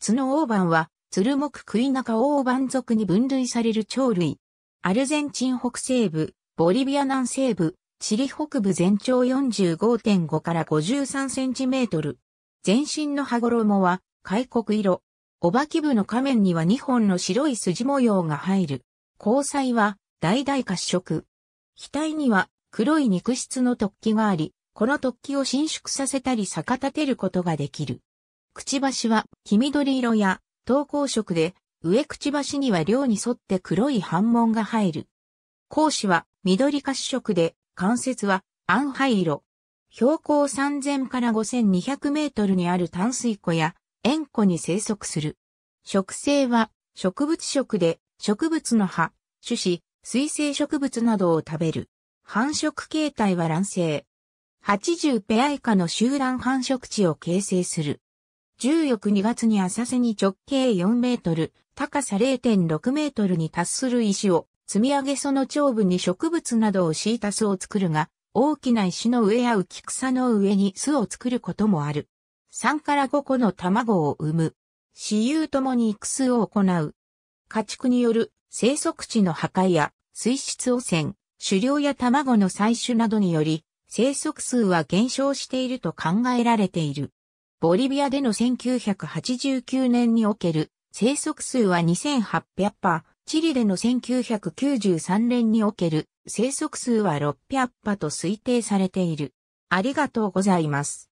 角オオバンは、ツルモククイナカオオバンに分類される鳥類。アルゼンチン北西部、ボリビア南西部、チリ北部全長45.5から53センチメートル。全身の羽衣は、開国色。おばき部の仮面には2本の白い筋模様が入る。交際は、大々褐色。額には、黒い肉質の突起があり、この突起を伸縮させたり逆立てることができる。くちばしは黄緑色や灯光色で、上くちばしには量に沿って黒い斑紋が入る。孔子は緑褐色で、関節は暗灰色。標高3000から5200メートルにある淡水湖や塩湖に生息する。植生は植物食で植物の葉、種子、水生植物などを食べる。繁殖形態は卵生。80ペア以下の集団繁殖地を形成する。14日2月に浅瀬に直径4メートル、高さ0.6メートルに達する石を積み上げその頂部に植物などを敷いた巣を作るが、大きな石の上や浮き草の上に巣を作ることもある。3から5個の卵を産む。私有ともに育巣を行う。家畜による生息地の破壊や水質汚染、狩猟や卵の採取などにより、生息数は減少していると考えられている。ボリビアでの1989年における生息数は2800羽、チリでの1993年における生息数は600羽と推定されている。ありがとうございます。